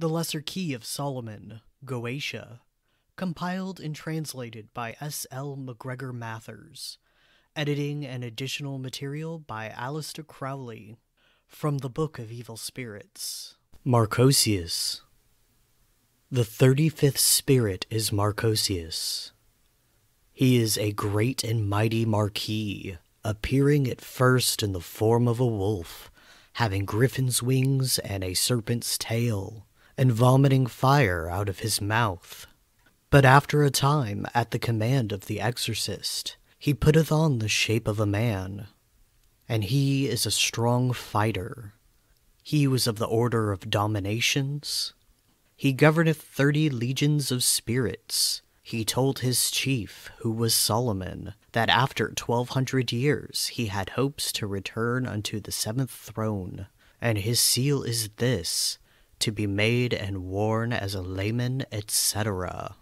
The Lesser Key of Solomon, Goetia, compiled and translated by S. L. McGregor Mathers, editing and additional material by Alistair Crowley, from the Book of Evil Spirits. Marcosius. The 35th spirit is Marcosius. He is a great and mighty marquis, appearing at first in the form of a wolf, having griffin's wings and a serpent's tail and vomiting fire out of his mouth. But after a time, at the command of the exorcist, he putteth on the shape of a man, and he is a strong fighter. He was of the order of dominations. He governeth thirty legions of spirits. He told his chief, who was Solomon, that after twelve hundred years he had hopes to return unto the seventh throne. And his seal is this to be made and worn as a layman, etc.